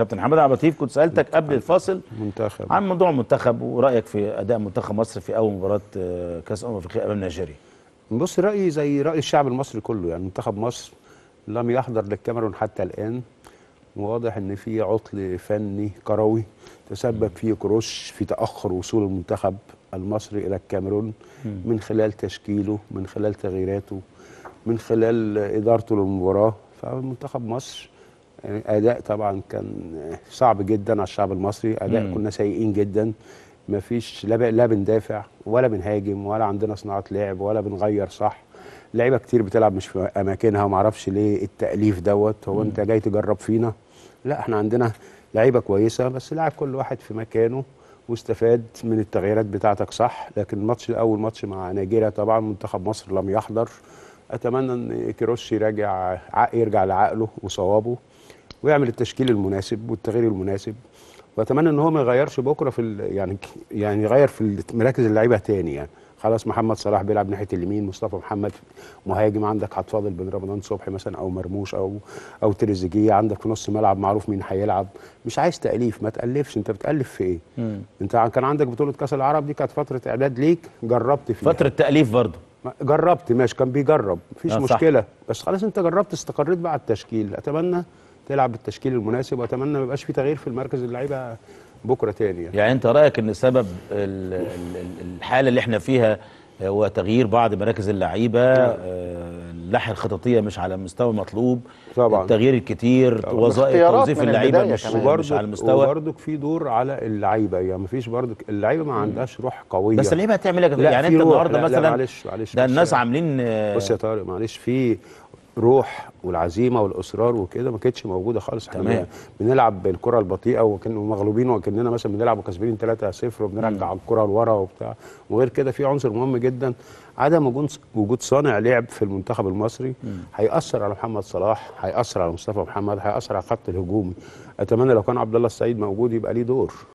كابتن حماد عبد اللطيف كنت سالتك قبل الفاصل منتخب عن موضوع المنتخب ورايك في اداء منتخب مصر في اول مباراه آه، كاس امم افريقيا امام نيجيريا بص رايي زي راي الشعب المصري كله يعني منتخب مصر لم يحضر للكاميرون حتى الان واضح ان في عطل فني كروي تسبب فيه كروش في تاخر وصول المنتخب المصري الى الكاميرون من خلال تشكيله من خلال تغييراته من خلال ادارته للمباراه فمنتخب مصر يعني اداء طبعا كان صعب جدا على الشعب المصري اداء مم. كنا سيئين جدا ما فيش لا, لا بندافع ولا بنهاجم ولا عندنا صناعه لعب ولا بنغير صح لعيبه كتير بتلعب مش في اماكنها وما اعرفش ليه التاليف دوت هو مم. انت جاي تجرب فينا لا احنا عندنا لعيبه كويسه بس لعب كل واحد في مكانه واستفاد من التغييرات بتاعتك صح لكن الماتش الاول ماتش مع نيجيريا طبعا منتخب مصر لم يحضر اتمنى ان كيروش يرجع يرجع لعقله وصوابه ويعمل التشكيل المناسب والتغيير المناسب واتمنى ان هو ما يغيرش بكره في يعني يعني يغير في مراكز اللعيبه تاني يعني خلاص محمد صلاح بيلعب ناحيه اليمين مصطفى محمد مهاجم عندك هتفاضل بن رمضان صبحي مثلا او مرموش او او تريزيجيه عندك في نص ملعب معروف مين هيلعب مش عايز تاليف ما تالفش انت بتالف في ايه مم. انت كان عندك بطوله كاس العرب دي كانت فتره اعداد ليك جربت فيها فتره تاليف برضه جربت ماشي كان بيجرب مفيش آه، مشكله صح. بس خلاص انت جربت استقريت بقى على التشكيل اتمنى تلعب بالتشكيل المناسب واتمنى ما يبقاش في تغيير في المركز اللعيبه بكره تاني يعني. يعني انت رايك ان سبب الحاله اللي احنا فيها هو تغيير بعض مراكز اللعيبه نعم. آه، اللائحه الخططيه مش على المستوى المطلوب طبعا التغيير الكتير وظائف توظيف اللعيبه مش, مش على المستوى وبرضك في دور على اللعيبه يعني ما فيش برضك اللعيبه ما عندهاش روح قويه بس اللعيبه هتعمل ايه يعني انت النهارده مثلا لا معلش معلش ده الناس عاملين بص يا طارق معلش في الروح والعزيمه والاصرار وكده ما كانتش موجوده خالص احنا بنلعب بالكره البطيئه وكنا مغلوبين وكاننا مثلا بنلعب وكسبانين 3-0 وبنرجع الكره لورا وبتاع وغير كده في عنصر مهم جدا عدم وجود وجود صانع لعب في المنتخب المصري هيأثر على محمد صلاح هيأثر على مصطفى محمد هيأثر على خط الهجومي اتمنى لو كان عبد الله السعيد موجود يبقى ليه دور